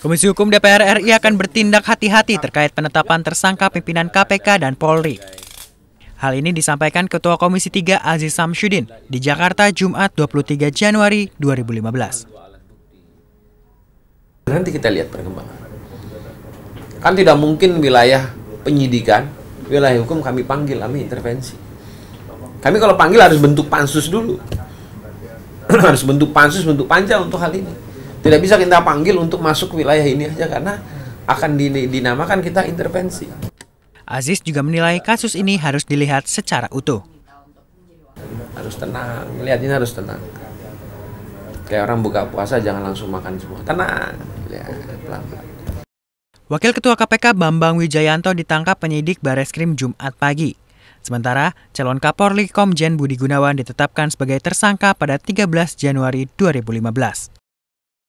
Komisi Hukum DPR RI akan bertindak hati-hati terkait penetapan tersangka pimpinan KPK dan Polri. Hal ini disampaikan Ketua Komisi 3 Aziz Samsudin di Jakarta Jumat 23 Januari 2015. Nanti kita lihat perkembangan. Kan tidak mungkin wilayah penyidikan, wilayah hukum kami panggil, kami intervensi. Kami kalau panggil harus bentuk pansus dulu. harus bentuk pansus, bentuk panjang untuk hal ini. Tidak bisa kita panggil untuk masuk wilayah ini aja karena akan dinamakan kita intervensi. Aziz juga menilai kasus ini harus dilihat secara utuh. Harus tenang, melihatnya harus tenang. Kayak orang buka puasa jangan langsung makan semua. Tenang, ya, pelan-pelan. Wakil Ketua KPK Bambang Wijayanto ditangkap penyidik Bareskrim Jumat pagi. Sementara, calon Kapolri Komjen Budi Gunawan ditetapkan sebagai tersangka pada 13 Januari 2015.